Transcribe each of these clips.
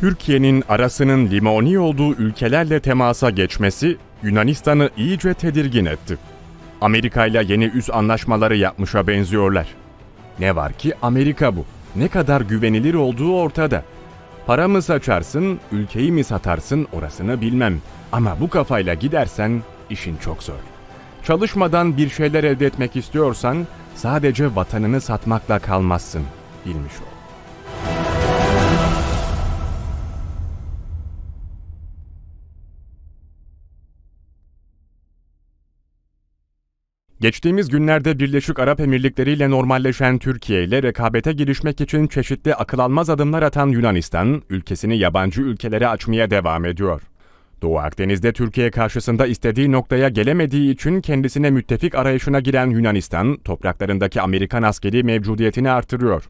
Türkiye'nin arasının limoni olduğu ülkelerle temasa geçmesi Yunanistan'ı iyice tedirgin etti. Amerika ile yeni üs anlaşmaları yapmışa benziyorlar. Ne var ki Amerika bu. Ne kadar güvenilir olduğu ortada. Para mı saçarsın, ülkeyi mi satarsın orasını bilmem. Ama bu kafayla gidersen işin çok zor. Çalışmadan bir şeyler elde etmek istiyorsan sadece vatanını satmakla kalmazsın. Bilmiş ol. Geçtiğimiz günlerde Birleşik Arap Emirlikleri ile normalleşen Türkiye ile rekabete girişmek için çeşitli akıl almaz adımlar atan Yunanistan, ülkesini yabancı ülkelere açmaya devam ediyor. Doğu Akdeniz'de Türkiye karşısında istediği noktaya gelemediği için kendisine müttefik arayışına giren Yunanistan, topraklarındaki Amerikan askeri mevcudiyetini artırıyor.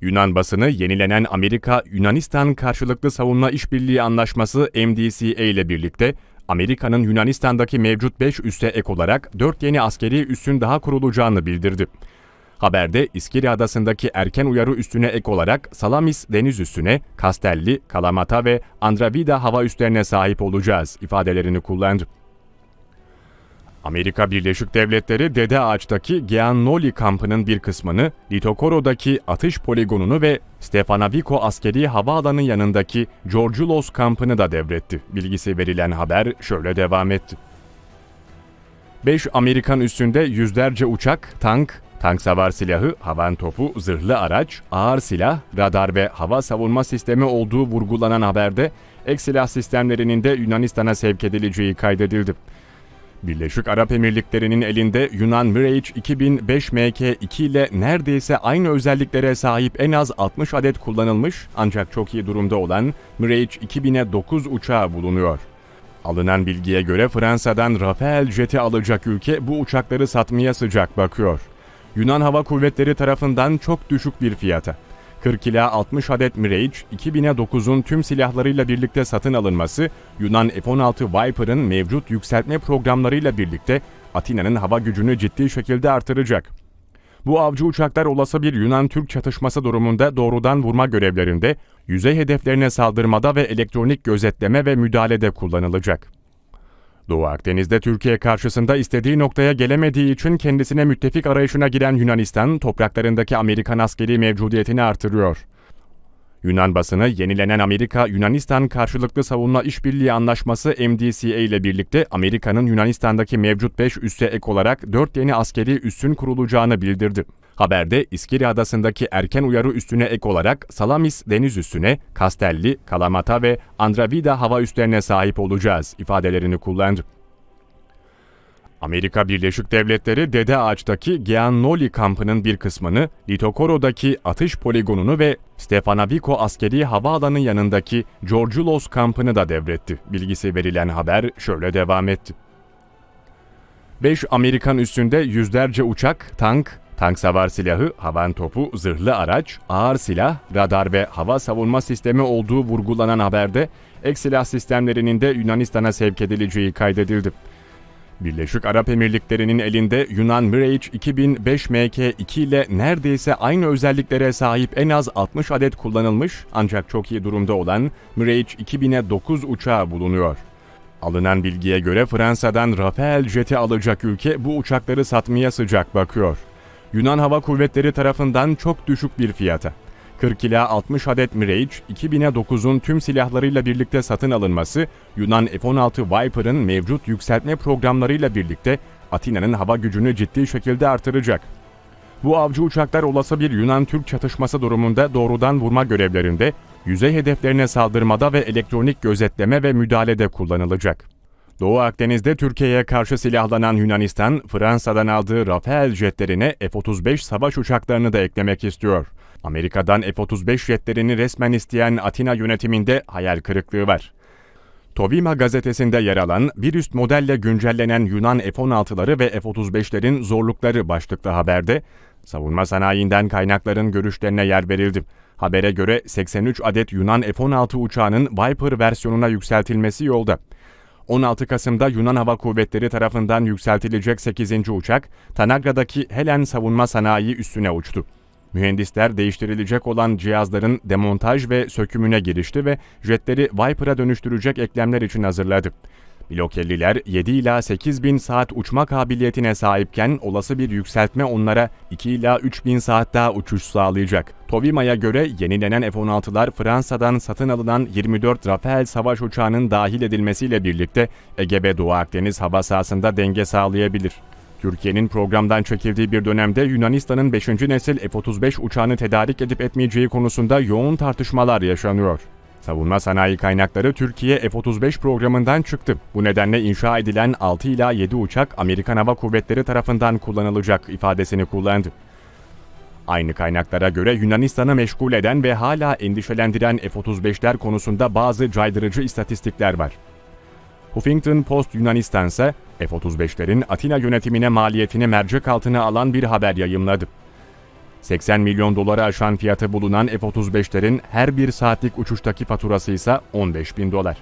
Yunan basını yenilenen Amerika-Yunanistan Karşılıklı Savunma işbirliği Anlaşması MDCA ile birlikte Amerika'nın Yunanistan'daki mevcut 5 üsse ek olarak 4 yeni askeri üssün daha kurulacağını bildirdi. Haberde İskilya Adası'ndaki erken uyarı üstüne ek olarak Salamis deniz üstüne, Kastelli, Kalamata ve Andravida hava üslerine sahip olacağız ifadelerini kullandı. Amerika Birleşik Devletleri Dede Ağaç'taki Giannoli kampının bir kısmını, Litokoro'daki atış poligonunu ve Stefanaviko askeri havaalanı yanındaki Georgulos kampını da devretti. Bilgisi verilen haber şöyle devam etti. 5 Amerikan üstünde yüzlerce uçak, tank, tank savar silahı, havan topu, zırhlı araç, ağır silah, radar ve hava savunma sistemi olduğu vurgulanan haberde ek silah sistemlerinin de Yunanistan'a sevk edileceği kaydedildi. Birleşik Arap Emirlikleri'nin elinde Yunan Mirage 2005 MK2 ile neredeyse aynı özelliklere sahip en az 60 adet kullanılmış ancak çok iyi durumda olan Mirage 2000'e 9 uçağı bulunuyor. Alınan bilgiye göre Fransa'dan Rafael jeti alacak ülke bu uçakları satmaya sıcak bakıyor. Yunan Hava Kuvvetleri tarafından çok düşük bir fiyata 40 ila 60 adet Mirage 2009'un tüm silahlarıyla birlikte satın alınması, Yunan F-16 Viper'ın mevcut yükseltme programlarıyla birlikte Atina'nın hava gücünü ciddi şekilde artıracak. Bu avcı uçaklar olası bir Yunan-Türk çatışması durumunda doğrudan vurma görevlerinde, yüzey hedeflerine saldırmada ve elektronik gözetleme ve müdahalede kullanılacak. Doğu Akdeniz'de Türkiye karşısında istediği noktaya gelemediği için kendisine müttefik arayışına giren Yunanistan, topraklarındaki Amerikan askeri mevcudiyetini artırıyor. Yunan basını yenilenen Amerika Yunanistan karşılıklı savunma işbirliği anlaşması MDCA ile birlikte Amerika'nın Yunanistan'daki mevcut 5 üsse ek olarak 4 yeni askeri üssün kurulacağını bildirdi. Haberde İskilya Adası'ndaki erken uyarı üstüne ek olarak Salamis deniz üstüne, Kastelli, Kalamata ve Andravida hava üstlerine sahip olacağız ifadelerini kullandı. Amerika Birleşik Devletleri Dede Ağaç'taki Giannoli kampının bir kısmını, Litokoro'daki atış poligonunu ve Stefanaviko askeri havaalanı yanındaki Georgulos kampını da devretti. Bilgisi verilen haber şöyle devam etti. 5 Amerikan üstünde yüzlerce uçak, tank, Tank savar silahı, havan topu, zırhlı araç, ağır silah, radar ve hava savunma sistemi olduğu vurgulanan haberde ek silah sistemlerinin de Yunanistan'a sevk edileceği kaydedildi. Birleşik Arap Emirlikleri'nin elinde Yunan Mirage 2005 MK2 ile neredeyse aynı özelliklere sahip en az 60 adet kullanılmış ancak çok iyi durumda olan Mirage 2000'e 9 uçağı bulunuyor. Alınan bilgiye göre Fransa'dan Rafael jeti alacak ülke bu uçakları satmaya sıcak bakıyor. Yunan Hava Kuvvetleri tarafından çok düşük bir fiyata. 40 ila 60 adet Mirage 2009'un tüm silahlarıyla birlikte satın alınması, Yunan F-16 Viper'ın mevcut yükseltme programlarıyla birlikte Atina'nın hava gücünü ciddi şekilde artıracak. Bu avcı uçaklar olası bir Yunan-Türk çatışması durumunda doğrudan vurma görevlerinde, yüzey hedeflerine saldırmada ve elektronik gözetleme ve müdahalede kullanılacak. Doğu Akdeniz'de Türkiye'ye karşı silahlanan Yunanistan, Fransa'dan aldığı Rafael jetlerine F-35 savaş uçaklarını da eklemek istiyor. Amerika'dan F-35 jetlerini resmen isteyen Atina yönetiminde hayal kırıklığı var. Tovima gazetesinde yer alan bir üst modelle güncellenen Yunan F-16'ları ve F-35'lerin zorlukları başlıklı haberde savunma sanayinden kaynakların görüşlerine yer verildi. Habere göre 83 adet Yunan F-16 uçağının Viper versiyonuna yükseltilmesi yolda. 16 Kasım'da Yunan Hava Kuvvetleri tarafından yükseltilecek 8. uçak, Tanagra'daki Helen savunma sanayi üstüne uçtu. Mühendisler değiştirilecek olan cihazların demontaj ve sökümüne girişti ve jetleri Viper'a dönüştürecek eklemler için hazırladı. Blokelliler 7 ila 8 bin saat uçma kabiliyetine sahipken olası bir yükseltme onlara 2 ila 3 bin saat daha uçuş sağlayacak. Tovima'ya göre yenilenen F-16'lar Fransa'dan satın alınan 24 Rafale savaş uçağının dahil edilmesiyle birlikte Ege ve Doğu Akdeniz hava sahasında denge sağlayabilir. Türkiye'nin programdan çekildiği bir dönemde Yunanistan'ın 5. nesil F-35 uçağını tedarik edip etmeyeceği konusunda yoğun tartışmalar yaşanıyor. Savunma sanayi kaynakları Türkiye F-35 programından çıktı. Bu nedenle inşa edilen 6 ila 7 uçak Amerikan Hava Kuvvetleri tarafından kullanılacak ifadesini kullandı. Aynı kaynaklara göre Yunanistan'ı meşgul eden ve hala endişelendiren F-35'ler konusunda bazı caydırıcı istatistikler var. Huffington Post Yunanistan ise F-35'lerin Atina yönetimine maliyetini mercek altına alan bir haber yayımladı. 80 milyon dolara aşan fiyatı bulunan F-35'lerin her bir saatlik uçuştaki faturası ise 15 bin dolar.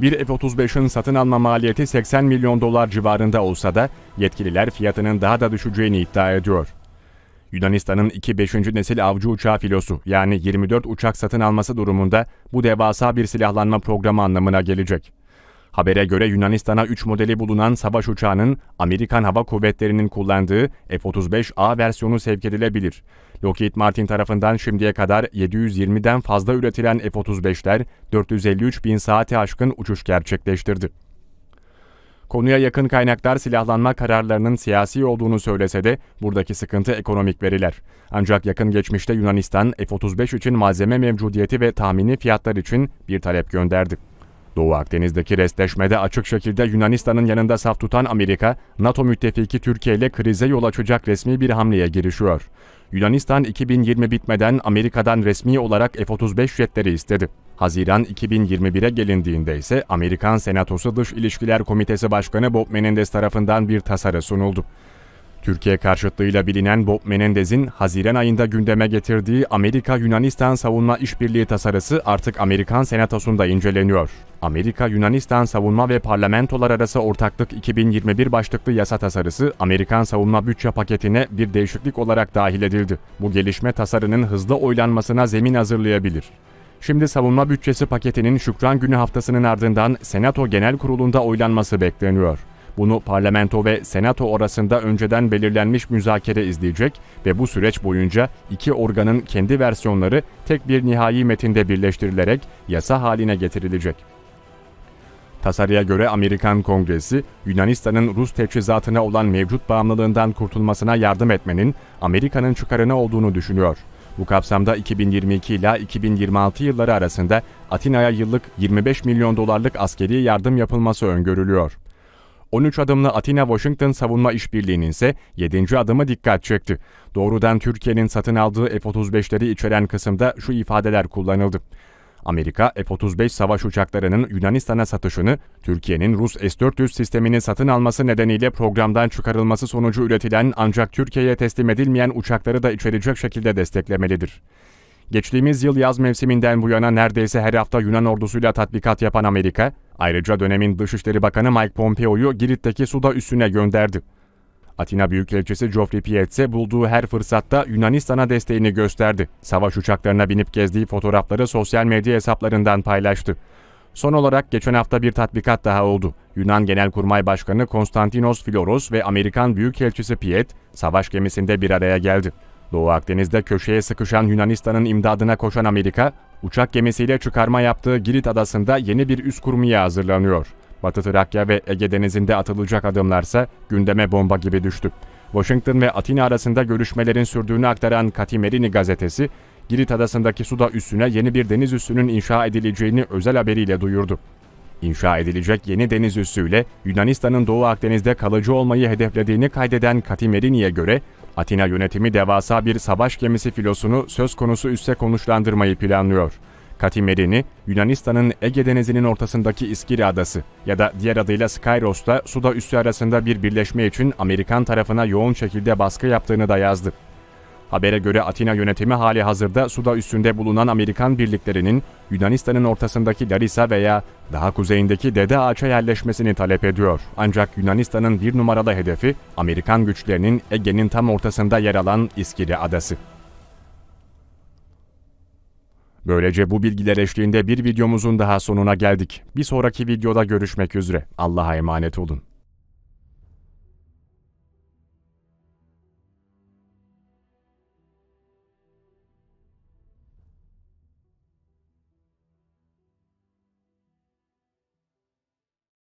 Bir F-35'in satın alma maliyeti 80 milyon dolar civarında olsa da yetkililer fiyatının daha da düşeceğini iddia ediyor. Yunanistan'ın 2-5. nesil avcı uçağı filosu yani 24 uçak satın alması durumunda bu devasa bir silahlanma programı anlamına gelecek. Habere göre Yunanistan'a 3 modeli bulunan savaş uçağının Amerikan Hava Kuvvetleri'nin kullandığı F-35A versiyonu sevk edilebilir. Lockheed Martin tarafından şimdiye kadar 720'den fazla üretilen F-35'ler 453 bin saati aşkın uçuş gerçekleştirdi. Konuya yakın kaynaklar silahlanma kararlarının siyasi olduğunu söylese de buradaki sıkıntı ekonomik veriler. Ancak yakın geçmişte Yunanistan F-35 için malzeme mevcudiyeti ve tahmini fiyatlar için bir talep gönderdi. Doğu Akdeniz'deki restleşmede açık şekilde Yunanistan'ın yanında saf tutan Amerika, NATO müttefiki Türkiye ile krize yol açacak resmi bir hamleye girişiyor. Yunanistan 2020 bitmeden Amerika'dan resmi olarak F-35 jetleri istedi. Haziran 2021'e gelindiğinde ise Amerikan Senatosu Dış İlişkiler Komitesi Başkanı Bob Menendez tarafından bir tasarı sunuldu. Türkiye karşıtlığıyla bilinen Bob Menendez'in Haziran ayında gündeme getirdiği Amerika-Yunanistan savunma işbirliği tasarısı artık Amerikan Senatosu'nda inceleniyor. Amerika-Yunanistan Savunma ve Parlamentolar Arası Ortaklık 2021 başlıklı yasa tasarısı Amerikan savunma bütçe paketine bir değişiklik olarak dahil edildi. Bu gelişme tasarının hızlı oylanmasına zemin hazırlayabilir. Şimdi savunma bütçesi paketinin Şükran Günü haftasının ardından Senato Genel Kurulu'nda oylanması bekleniyor. Bunu parlamento ve senato arasında önceden belirlenmiş müzakere izleyecek ve bu süreç boyunca iki organın kendi versiyonları tek bir nihai metinde birleştirilerek yasa haline getirilecek. Tasarıya göre Amerikan Kongresi, Yunanistan'ın Rus teçhizatına olan mevcut bağımlılığından kurtulmasına yardım etmenin Amerika'nın çıkarına olduğunu düşünüyor. Bu kapsamda 2022 ile 2026 yılları arasında Atina'ya yıllık 25 milyon dolarlık askeri yardım yapılması öngörülüyor. 13 adımlı Atina-Washington savunma işbirliğinin ise 7. adımı dikkat çekti. Doğrudan Türkiye'nin satın aldığı F-35'leri içeren kısımda şu ifadeler kullanıldı. Amerika F-35 savaş uçaklarının Yunanistan'a satışını, Türkiye'nin Rus S-400 sistemini satın alması nedeniyle programdan çıkarılması sonucu üretilen ancak Türkiye'ye teslim edilmeyen uçakları da içerecek şekilde desteklemelidir. Geçtiğimiz yıl yaz mevsiminden bu yana neredeyse her hafta Yunan ordusuyla tatbikat yapan Amerika, ayrıca dönemin Dışişleri Bakanı Mike Pompeo'yu Girit'teki suda üstüne gönderdi. Atina Büyükelçisi Geoffrey Pietse bulduğu her fırsatta Yunanistan'a desteğini gösterdi. Savaş uçaklarına binip gezdiği fotoğrafları sosyal medya hesaplarından paylaştı. Son olarak geçen hafta bir tatbikat daha oldu. Yunan Genelkurmay Başkanı Konstantinos Filoros ve Amerikan Büyükelçisi Piet, savaş gemisinde bir araya geldi. Doğu Akdeniz'de köşeye sıkışan Yunanistan'ın imdadına koşan Amerika, uçak gemisiyle çıkarma yaptığı Girit Adası'nda yeni bir üs kurmaya hazırlanıyor. Batı Trakya ve Ege Denizi'nde atılacak adımlarsa gündeme bomba gibi düştü. Washington ve Atina arasında görüşmelerin sürdüğünü aktaran Katimerini gazetesi, Girit adasındaki Suda üssüne yeni bir deniz üssünün inşa edileceğini özel haberiyle duyurdu. İnşa edilecek yeni deniz üssüyle Yunanistan'ın Doğu Akdeniz'de kalıcı olmayı hedeflediğini kaydeden Katimerini'ye göre Atina yönetimi devasa bir savaş gemisi filosunu söz konusu üsse konuşlandırmayı planlıyor. Katimerini, Yunanistan'ın Ege Denizi'nin ortasındaki İskiri Adası ya da diğer adıyla Skyros'ta suda üssü arasında bir birleşme için Amerikan tarafına yoğun şekilde baskı yaptığını da yazdı. Habere göre Atina yönetimi hali hazırda suda üstünde bulunan Amerikan birliklerinin Yunanistan'ın ortasındaki Larisa veya daha kuzeyindeki Dede Ağaç'a yerleşmesini talep ediyor. Ancak Yunanistan'ın bir numaralı hedefi Amerikan güçlerinin Ege'nin tam ortasında yer alan İskili Adası. Böylece bu bilgiler eşliğinde bir videomuzun daha sonuna geldik. Bir sonraki videoda görüşmek üzere. Allah'a emanet olun.